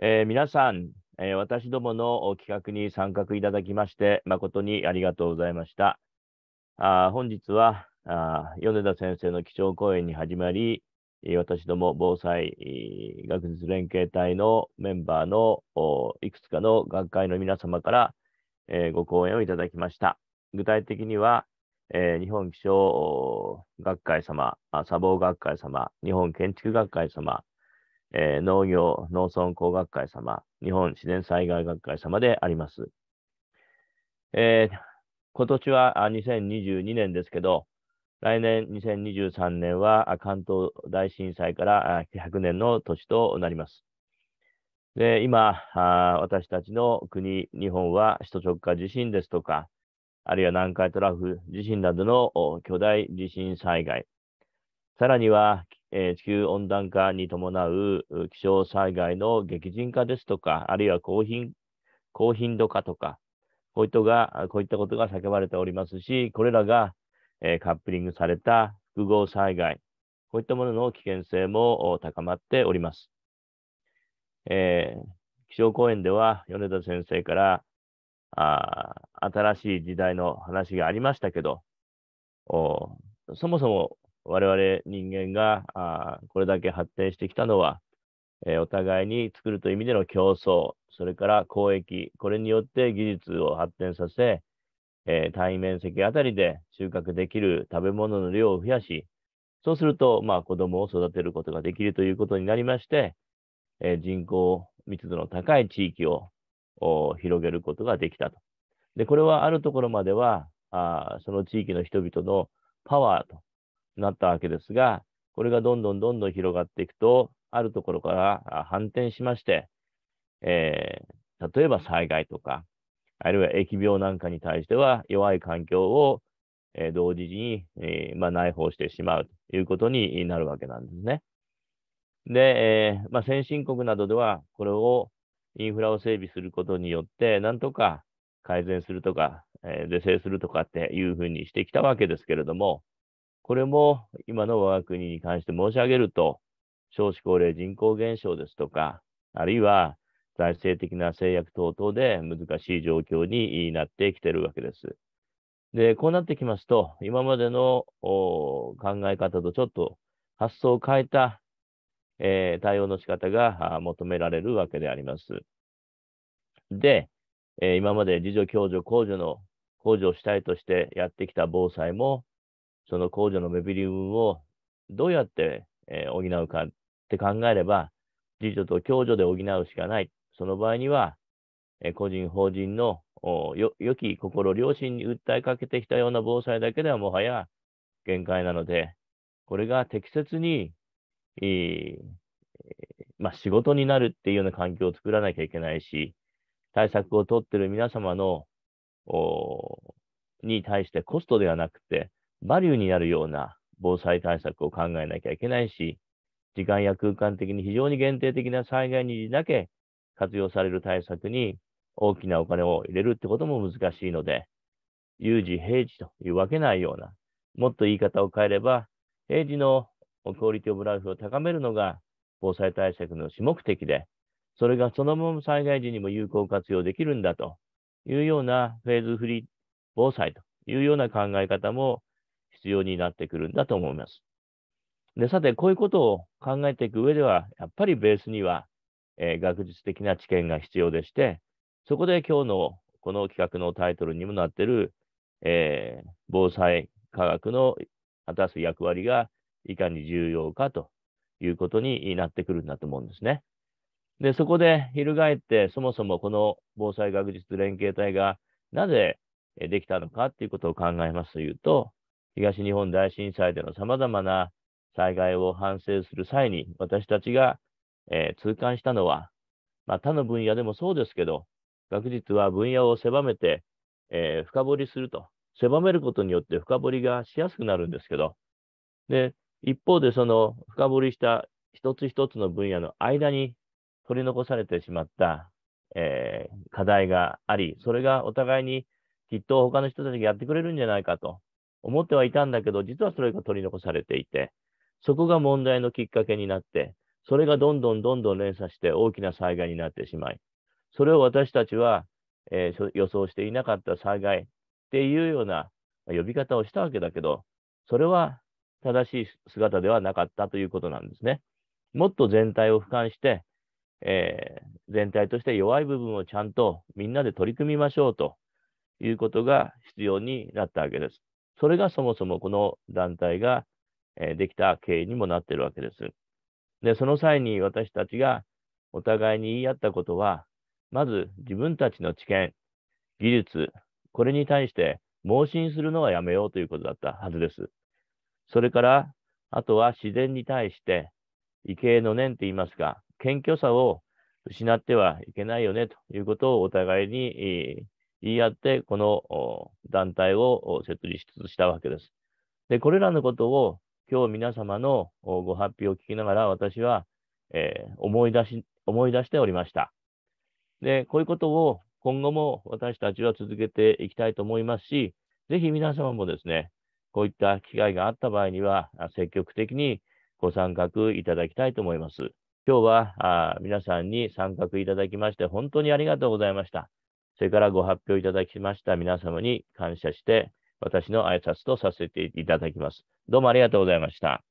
えー、皆さん、えー、私どもの企画に参画いただきまして、誠にありがとうございました。あ本日はあ、米田先生の基調講演に始まり、私ども防災学術連携隊のメンバーのいくつかの学会の皆様から、えー、ご講演をいただきました。具体的には、えー、日本気象学会様、砂防学会様、日本建築学会様、えー、農業農村工学会様、日本自然災害学会様であります。えー、今年は2022年ですけど、来年2023年は関東大震災から100年の年となります。で今私たちの国、日本は首都直下地震ですとか、あるいは南海トラフ地震などの巨大地震災害、さらにはえ地球温暖化に伴う気象災害の激甚化ですとか、あるいは高頻高頻度化とか、こういったがこういったことが叫ばれておりますし、これらが、えカップリングされた複合災害、こういったものの危険性も高まっております。えー、気象公園では米田先生からあ新しい時代の話がありましたけど、そもそも我々人間があこれだけ発展してきたのは、えお互いに作るという意味での競争、それから交易、これによって技術を発展させ、え対面積あたりで収穫できる食べ物の量を増やし、そうすると、まあ、子供を育てることができるということになりまして、え人口密度の高い地域を広げることができたと。で、これはあるところまでは、あその地域の人々のパワーとなったわけですが、これがどんどんどんどん広がっていくと、あるところから反転しまして、えー、例えば災害とか、あるいは疫病なんかに対しては弱い環境を、えー、同時に、えー、まあ、内包してしまうということになるわけなんですね。で、えまあ、先進国などではこれをインフラを整備することによって、なんとか改善するとか、え是正するとかっていうふうにしてきたわけですけれども、これも今の我が国に関して申し上げると、少子高齢人口減少ですとか、あるいは財政的な制約等々で難しい状況になってきているわけです。で、こうなってきますと、今までの考え方とちょっと発想を変えた、えー、対応の仕方が求められるわけであります。で、えー、今まで自助、共助、公助の控除を主体としてやってきた防災も、その控除の目減り分をどうやって、えー、補うかって考えれば、自助と共助で補うしかない。その場合には、えー、個人、法人のよ良き心、良心に訴えかけてきたような防災だけではもはや限界なので、これが適切に、えまあ、仕事になるっていうような環境を作らなきゃいけないし、対策を取ってる皆様の、に対してコストではなくて、バリューになるような防災対策を考えなきゃいけないし、時間や空間的に非常に限定的な災害にだけ活用される対策に大きなお金を入れるってことも難しいので、有事、平時というわけないような、もっと言い方を変えれば、平時のクオリティオブライフを高めるのが防災対策の主目的で、それがそのまま災害時にも有効活用できるんだというようなフェーズフリー防災というような考え方も必要になってくるんだと思います。でさて、こういうことを考えていく上では、やっぱりベースには、えー、学術的な知見が必要でして、そこで今日のこの企画のタイトルにもなっている、えー、防災科学の果たす役割がいかに重要かということになってくるんだと思うんですね。で、そこで翻って、そもそもこの防災学術連携体がなぜできたのかっていうことを考えますというと、東日本大震災でのさまざまな災害を反省する際に、私たちが、えー、痛感したのは、まあ、他の分野でもそうですけど、学術は分野を狭めて、えー、深掘りすると。狭めることによって深掘りがしやすくなるんですけど、で、一方でその深掘りした一つ一つの分野の間に取り残されてしまった、えー、課題があり、それがお互いにきっと他の人たちがやってくれるんじゃないかと思ってはいたんだけど、実はそれが取り残されていて、そこが問題のきっかけになって、それがどんどんどんどん連鎖して大きな災害になってしまい、それを私たちは、えー、予想していなかった災害っていうような呼び方をしたわけだけど、それは正しい姿ではなかったということなんですね。もっと全体を俯瞰して、えー、全体として弱い部分をちゃんとみんなで取り組みましょうということが必要になったわけです。それがそもそもこの団体が、えできた経緯にもなっているわけです。で、その際に私たちがお互いに言い合ったことは、まず自分たちの知見、技術、これに対して盲信するのはやめようということだったはずです。それから、あとは自然に対して畏敬の念と言いますか、謙虚さを失ってはいけないよねということをお互いに言い合って、この団体を設立したわけです。で、これらのことを今日皆様のご発表を聞きながら私は、えー、思い出し、思い出しておりました。で、こういうことを今後も私たちは続けていきたいと思いますし、ぜひ皆様もですね、こういった機会があった場合には、積極的にご参画いただきたいと思います。今日はあ皆さんに参画いただきまして、本当にありがとうございました。それからご発表いただきました皆様に感謝して、私の挨拶とさせていただきます。どうもありがとうございました。